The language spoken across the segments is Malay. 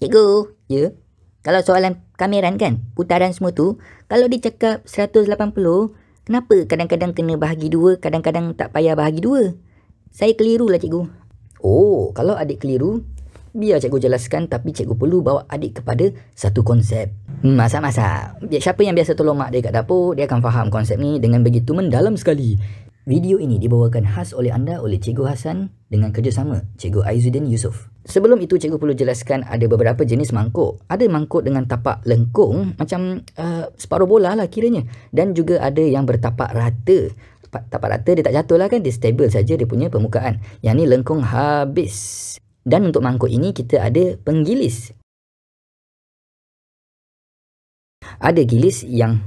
Cikgu. Ya. Yeah. Kalau soalan kameran kan, putaran semua tu, kalau dia cakap 180, kenapa kadang-kadang kena bahagi dua, kadang-kadang tak payah bahagi dua? Saya keliru lah cikgu. Oh, kalau adik keliru, biar cikgu jelaskan tapi cikgu perlu bawa adik kepada satu konsep. Masa-masa, hmm, siapa yang biasa tolong mak dia kat dapur, dia akan faham konsep ni dengan begitu mendalam sekali. Video ini dibawakan khas oleh anda oleh Cikgu Hasan dengan kerjasama Cikgu Aizuddin Yusof. Sebelum itu, Cikgu perlu jelaskan ada beberapa jenis mangkuk. Ada mangkuk dengan tapak lengkung macam uh, separuh bola lah kiranya. Dan juga ada yang bertapak rata. Tapak rata dia tak jatuh lah kan, dia stable saja dia punya permukaan. Yang ni lengkung habis. Dan untuk mangkuk ini, kita ada penggilis. Ada gilis yang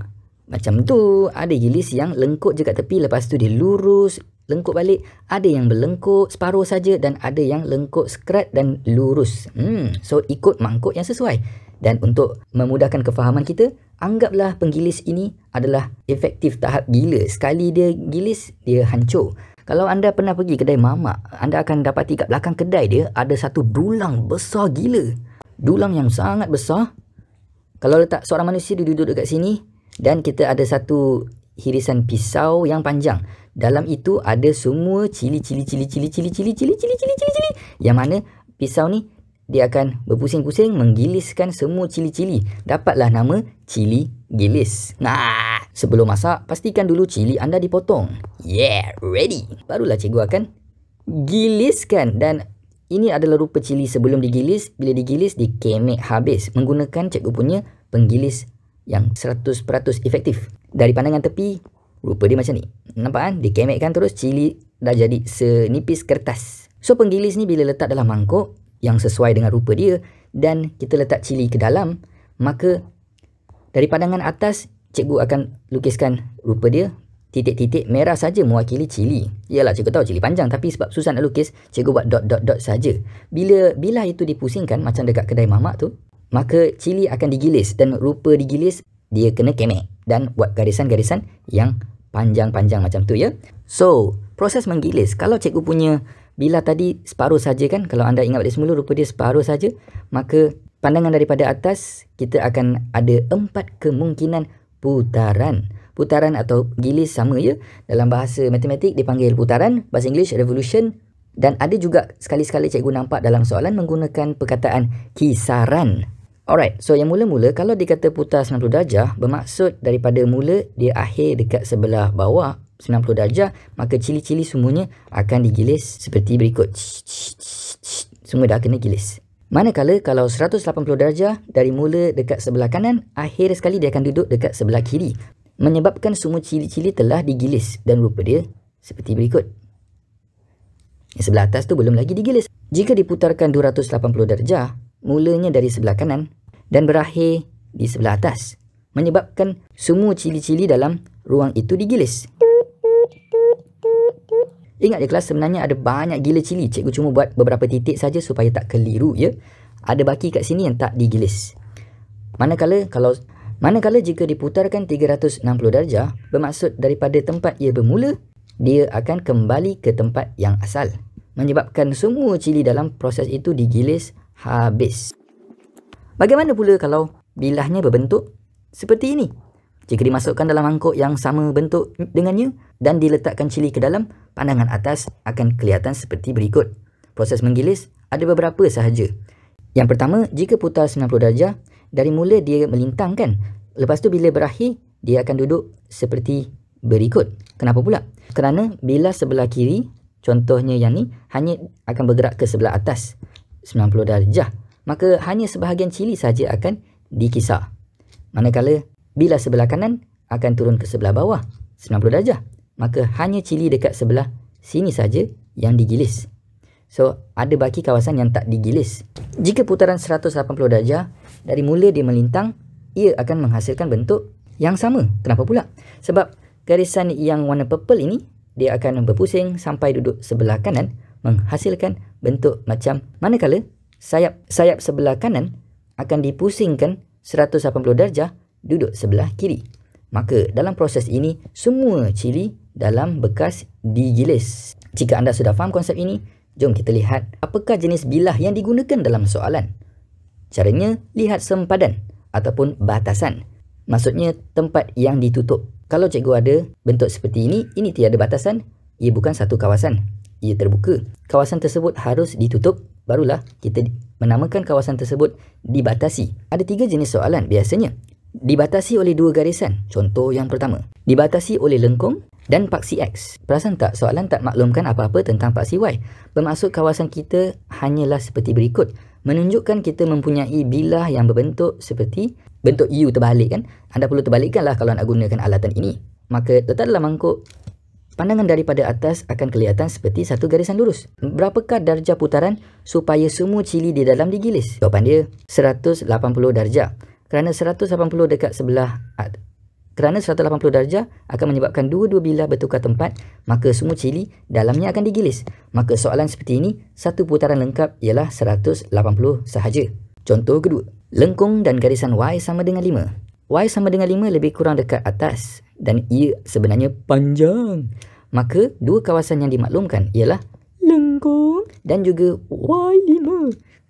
macam tu, ada gilis yang lengkuk je kat tepi, lepas tu dia lurus, lengkuk balik. Ada yang berlengkuk separuh saja dan ada yang lengkuk skrat dan lurus. Hmm, so ikut mangkuk yang sesuai. Dan untuk memudahkan kefahaman kita, anggaplah penggilis ini adalah efektif tahap gila. Sekali dia gilis, dia hancur. Kalau anda pernah pergi kedai mamak, anda akan dapati kat belakang kedai dia ada satu dulang besar gila. Dulang yang sangat besar. Kalau letak seorang manusia dia duduk dekat sini, dan kita ada satu hirisan pisau yang panjang. Dalam itu ada semua cili cili cili cili cili cili cili cili cili cili cili yang mana pisau ni dia akan berpusing-pusing menggiliskan semua cili-cili. Dapatlah nama cili gilis. Nah, sebelum masak, pastikan dulu cili anda dipotong. Yeah, ready. Barulah cikgu akan giliskan dan ini adalah rupa cili sebelum digilis. Bila digilis, dikemek habis menggunakan cikgu punya penggilis yang 100% efektif. Dari pandangan tepi, rupa dia macam ni. Nampak kan? Dikemekkan terus, cili dah jadi senipis kertas. So, penggilis ni bila letak dalam mangkuk yang sesuai dengan rupa dia dan kita letak cili ke dalam, maka dari pandangan atas, cikgu akan lukiskan rupa dia titik-titik merah saja mewakili cili. Yalah cikgu tahu cili panjang tapi sebab susah nak lukis, cikgu buat dot dot dot saja. Bila bila itu dipusingkan macam dekat kedai mamak tu, maka cili akan digilis dan rupa digilis dia kena kemek dan buat garisan-garisan yang panjang-panjang macam tu ya. So, proses menggilis. Kalau cikgu punya bila tadi separuh saja kan, kalau anda ingat balik semula rupa dia separuh saja, maka pandangan daripada atas kita akan ada empat kemungkinan putaran. Putaran atau gilis sama ya. Dalam bahasa matematik dipanggil putaran, bahasa English revolution dan ada juga sekali-sekali cikgu nampak dalam soalan menggunakan perkataan kisaran Alright, so yang mula-mula kalau dikata putar 90 darjah bermaksud daripada mula dia akhir dekat sebelah bawah 90 darjah maka cili-cili semuanya akan digilis seperti berikut. Semua dah kena gilis. Manakala kalau 180 darjah dari mula dekat sebelah kanan akhir sekali dia akan duduk dekat sebelah kiri menyebabkan semua cili-cili telah digilis dan rupa dia seperti berikut. Yang sebelah atas tu belum lagi digilis. Jika diputarkan 280 darjah, mulanya dari sebelah kanan dan berakhir di sebelah atas menyebabkan semua cili-cili dalam ruang itu digilis. Ingat je kelas sebenarnya ada banyak gila cili. Cikgu cuma buat beberapa titik saja supaya tak keliru ya. Ada baki kat sini yang tak digilis. Manakala kalau manakala jika diputarkan 360 darjah bermaksud daripada tempat ia bermula dia akan kembali ke tempat yang asal menyebabkan semua cili dalam proses itu digilis habis. Bagaimana pula kalau bilahnya berbentuk seperti ini? Jika dimasukkan dalam mangkuk yang sama bentuk dengannya dan diletakkan cili ke dalam, pandangan atas akan kelihatan seperti berikut. Proses menggilis ada beberapa sahaja. Yang pertama, jika putar 90 darjah, dari mula dia melintang kan? Lepas tu bila berakhir, dia akan duduk seperti berikut. Kenapa pula? Kerana bila sebelah kiri, contohnya yang ni, hanya akan bergerak ke sebelah atas. 90 darjah, maka hanya sebahagian cili saja akan dikisar. Manakala, bila sebelah kanan akan turun ke sebelah bawah 90 darjah, maka hanya cili dekat sebelah sini saja yang digilis. So, ada baki kawasan yang tak digilis. Jika putaran 180 darjah, dari mula dia melintang, ia akan menghasilkan bentuk yang sama. Kenapa pula? Sebab garisan yang warna purple ini, dia akan berpusing sampai duduk sebelah kanan menghasilkan bentuk macam manakala sayap sayap sebelah kanan akan dipusingkan 180 darjah duduk sebelah kiri. Maka dalam proses ini semua cili dalam bekas digilis. Jika anda sudah faham konsep ini, jom kita lihat apakah jenis bilah yang digunakan dalam soalan. Caranya lihat sempadan ataupun batasan. Maksudnya tempat yang ditutup. Kalau cikgu ada bentuk seperti ini, ini tiada batasan, ia bukan satu kawasan ia terbuka. Kawasan tersebut harus ditutup barulah kita menamakan kawasan tersebut dibatasi. Ada tiga jenis soalan biasanya. Dibatasi oleh dua garisan. Contoh yang pertama. Dibatasi oleh lengkung dan paksi X. Perasan tak soalan tak maklumkan apa-apa tentang paksi Y? Bermaksud kawasan kita hanyalah seperti berikut. Menunjukkan kita mempunyai bilah yang berbentuk seperti bentuk U terbalik kan? Anda perlu terbalikkanlah kalau nak gunakan alatan ini. Maka letak dalam mangkuk Pandangan daripada atas akan kelihatan seperti satu garisan lurus. Berapakah darjah putaran supaya semua cili di dalam digilis? Jawapan dia 180 darjah. Kerana 180 dekat sebelah kerana 180 darjah akan menyebabkan dua-dua bilah bertukar tempat, maka semua cili dalamnya akan digilis. Maka soalan seperti ini, satu putaran lengkap ialah 180 sahaja. Contoh kedua, lengkung dan garisan Y sama dengan 5. Y sama dengan 5 lebih kurang dekat atas dan ia sebenarnya panjang. Maka dua kawasan yang dimaklumkan ialah lengkung dan juga Y5.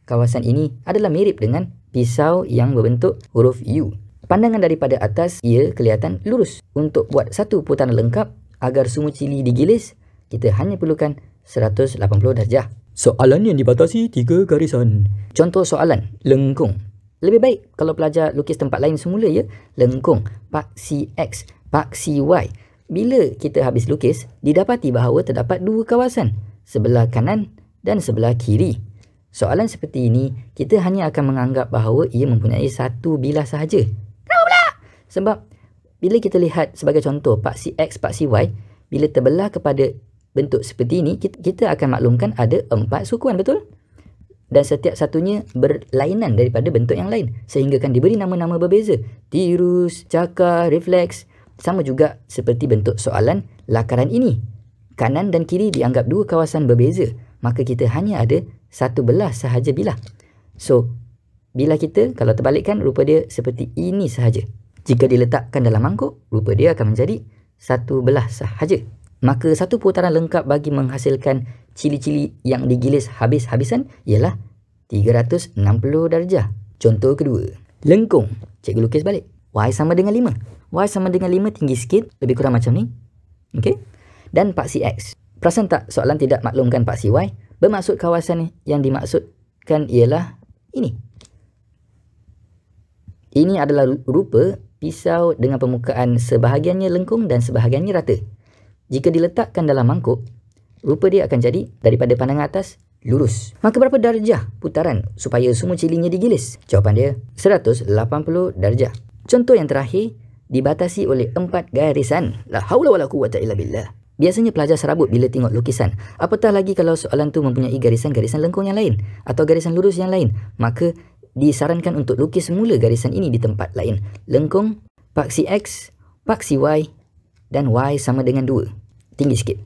Kawasan ini adalah mirip dengan pisau yang berbentuk huruf U. Pandangan daripada atas ia kelihatan lurus. Untuk buat satu putaran lengkap agar sumu cili digilis, kita hanya perlukan 180 darjah. Soalan yang dibatasi tiga garisan. Contoh soalan, lengkung. Lebih baik kalau pelajar lukis tempat lain semula ya. Lengkung, paksi X paksi Y. Bila kita habis lukis, didapati bahawa terdapat dua kawasan, sebelah kanan dan sebelah kiri. Soalan seperti ini, kita hanya akan menganggap bahawa ia mempunyai satu bilah sahaja. Kenapa pula? Sebab, bila kita lihat sebagai contoh paksi X, paksi Y, bila terbelah kepada bentuk seperti ini, kita akan maklumkan ada empat sukuan, betul? Dan setiap satunya berlainan daripada bentuk yang lain, sehingga sehinggakan diberi nama-nama berbeza. Tirus, cakar, refleks. Sama juga seperti bentuk soalan lakaran ini. Kanan dan kiri dianggap dua kawasan berbeza, maka kita hanya ada satu belah sahaja bilah. So, bilah kita kalau terbalikkan, rupa dia seperti ini sahaja. Jika diletakkan dalam mangkuk, rupa dia akan menjadi satu belah sahaja. Maka satu putaran lengkap bagi menghasilkan cili-cili yang digilis habis-habisan ialah 360 darjah. Contoh kedua, lengkung. Cikgu lukis balik. Y sama dengan 5. Y sama dengan 5 tinggi sikit, lebih kurang macam ni. okay? Dan paksi X. Perasan tak soalan tidak maklumkan paksi Y? Bermaksud kawasan yang dimaksudkan ialah ini. Ini adalah rupa pisau dengan permukaan sebahagiannya lengkung dan sebahagiannya rata. Jika diletakkan dalam mangkuk, rupa dia akan jadi daripada pandangan atas lurus. Maka berapa darjah putaran supaya semua cilinya digilis? Jawapan dia 180 darjah. Contoh yang terakhir dibatasi oleh empat garisan. La haula wala quwata illa billah. Biasanya pelajar serabut bila tengok lukisan. Apatah lagi kalau soalan tu mempunyai garisan-garisan lengkung yang lain atau garisan lurus yang lain. Maka disarankan untuk lukis semula garisan ini di tempat lain. Lengkung, paksi X, paksi Y dan Y sama dengan 2. Tinggi sikit.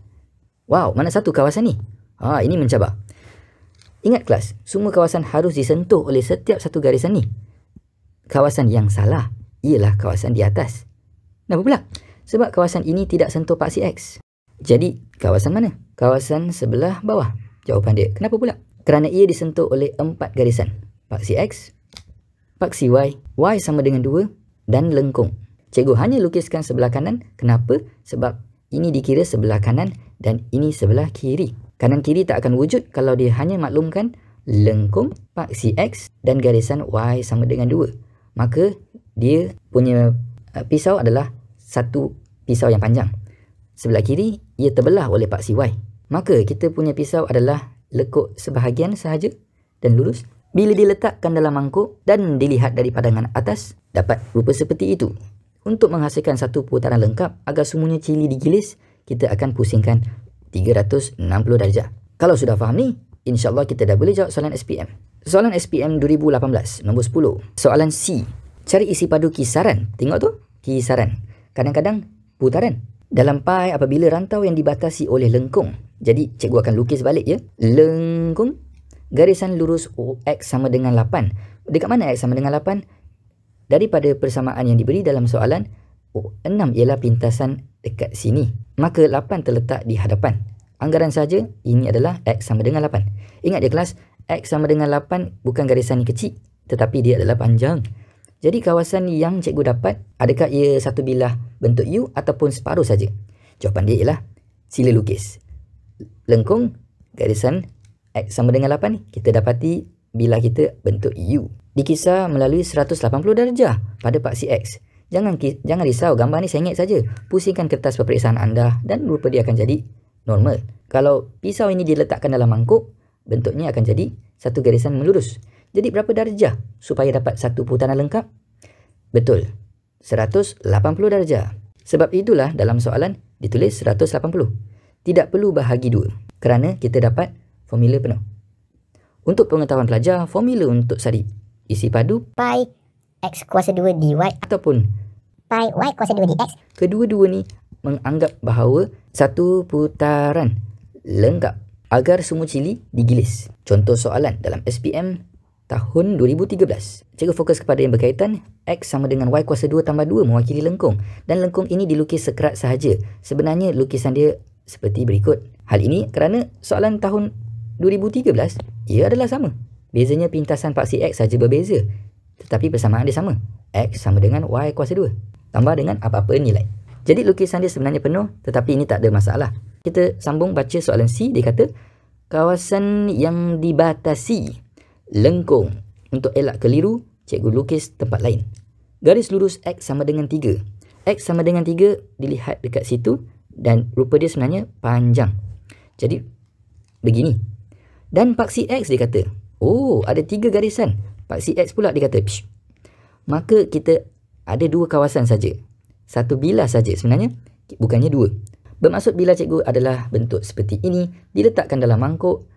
Wow, mana satu kawasan ni? Ah, ini mencabar. Ingat kelas, semua kawasan harus disentuh oleh setiap satu garisan ni. Kawasan yang salah ialah kawasan di atas. Kenapa pula? Sebab kawasan ini tidak sentuh paksi X. Jadi, kawasan mana? Kawasan sebelah bawah. Jawapan dia, kenapa pula? Kerana ia disentuh oleh empat garisan. Paksi X, paksi Y, Y sama dengan dua dan lengkung. Cikgu hanya lukiskan sebelah kanan. Kenapa? Sebab ini dikira sebelah kanan dan ini sebelah kiri. Kanan-kiri tak akan wujud kalau dia hanya maklumkan lengkung, paksi X dan garisan Y sama dengan 2. Maka dia punya uh, pisau adalah satu pisau yang panjang. Sebelah kiri, ia terbelah oleh paksi Y. Maka kita punya pisau adalah lekuk sebahagian sahaja dan lurus. Bila diletakkan dalam mangkuk dan dilihat dari pandangan atas, dapat rupa seperti itu. Untuk menghasilkan satu putaran lengkap agar semuanya cili digilis, kita akan pusingkan 360 darjah. Kalau sudah faham ni, insyaAllah kita dah boleh jawab soalan SPM. Soalan SPM 2018, nombor 10. Soalan C cari isi padu kisaran. Tengok tu, kisaran. Kadang-kadang putaran. Dalam pai apabila rantau yang dibatasi oleh lengkung. Jadi cikgu akan lukis balik ya. Lengkung garisan lurus OX sama dengan 8. Dekat mana X sama dengan 8? Daripada persamaan yang diberi dalam soalan, oh, 6 ialah pintasan dekat sini. Maka 8 terletak di hadapan. Anggaran saja ini adalah X sama dengan 8. Ingat ya kelas, X sama dengan 8 bukan garisan yang kecil tetapi dia adalah panjang. Jadi kawasan yang cikgu dapat, adakah ia satu bilah bentuk U ataupun separuh saja? Jawapan dia ialah sila lukis. Lengkung garisan X sama dengan 8 ni, kita dapati bilah kita bentuk U. Dikisar melalui 180 darjah pada paksi X. Jangan jangan risau gambar ni sengit saja. Pusingkan kertas peperiksaan anda dan rupa dia akan jadi normal. Kalau pisau ini diletakkan dalam mangkuk, bentuknya akan jadi satu garisan melurus. Jadi berapa darjah supaya dapat satu putaran lengkap? Betul, 180 darjah. Sebab itulah dalam soalan ditulis 180. Tidak perlu bahagi dua kerana kita dapat formula penuh. Untuk pengetahuan pelajar, formula untuk sari isi padu pi x kuasa 2 dy ataupun pi y kuasa 2 dx kedua-dua ni menganggap bahawa satu putaran lengkap agar semua cili digilis. Contoh soalan dalam SPM tahun 2013. Cikgu fokus kepada yang berkaitan X sama dengan Y kuasa 2 tambah 2 mewakili lengkung dan lengkung ini dilukis sekerat sahaja. Sebenarnya lukisan dia seperti berikut. Hal ini kerana soalan tahun 2013 ia adalah sama. Bezanya pintasan paksi X saja berbeza. Tetapi persamaan dia sama. X sama dengan Y kuasa 2. Tambah dengan apa-apa nilai. Jadi lukisan dia sebenarnya penuh tetapi ini tak ada masalah. Kita sambung baca soalan C. Dia kata, kawasan yang dibatasi lengkung. Untuk elak keliru, cikgu lukis tempat lain. Garis lurus X sama dengan 3. X sama dengan 3 dilihat dekat situ dan rupa dia sebenarnya panjang. Jadi, begini. Dan paksi X dia kata, oh ada 3 garisan. Paksi X pula dia kata, Psh. maka kita ada 2 kawasan saja. Satu bilah saja sebenarnya, bukannya dua. Bermaksud bila cikgu adalah bentuk seperti ini, diletakkan dalam mangkuk,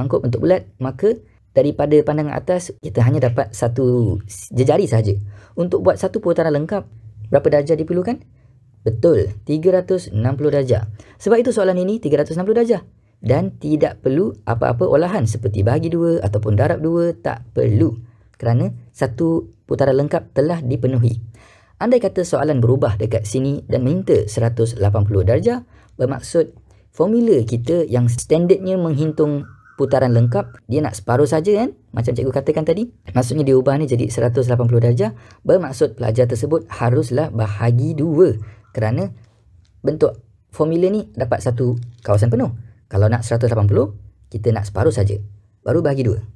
mangkuk bentuk bulat, maka daripada pandangan atas kita hanya dapat satu jejari sahaja Untuk buat satu putaran lengkap, berapa darjah diperlukan? Betul, 360 darjah. Sebab itu soalan ini 360 darjah. Dan tidak perlu apa-apa olahan seperti bahagi dua ataupun darab dua, tak perlu. Kerana satu putaran lengkap telah dipenuhi. Andai kata soalan berubah dekat sini dan minta 180 darjah, bermaksud formula kita yang standardnya menghitung putaran lengkap dia nak separuh saja kan macam cikgu katakan tadi maksudnya diubah ni jadi 180 darjah bermaksud pelajar tersebut haruslah bahagi dua kerana bentuk formula ni dapat satu kawasan penuh kalau nak 180 kita nak separuh saja baru bahagi dua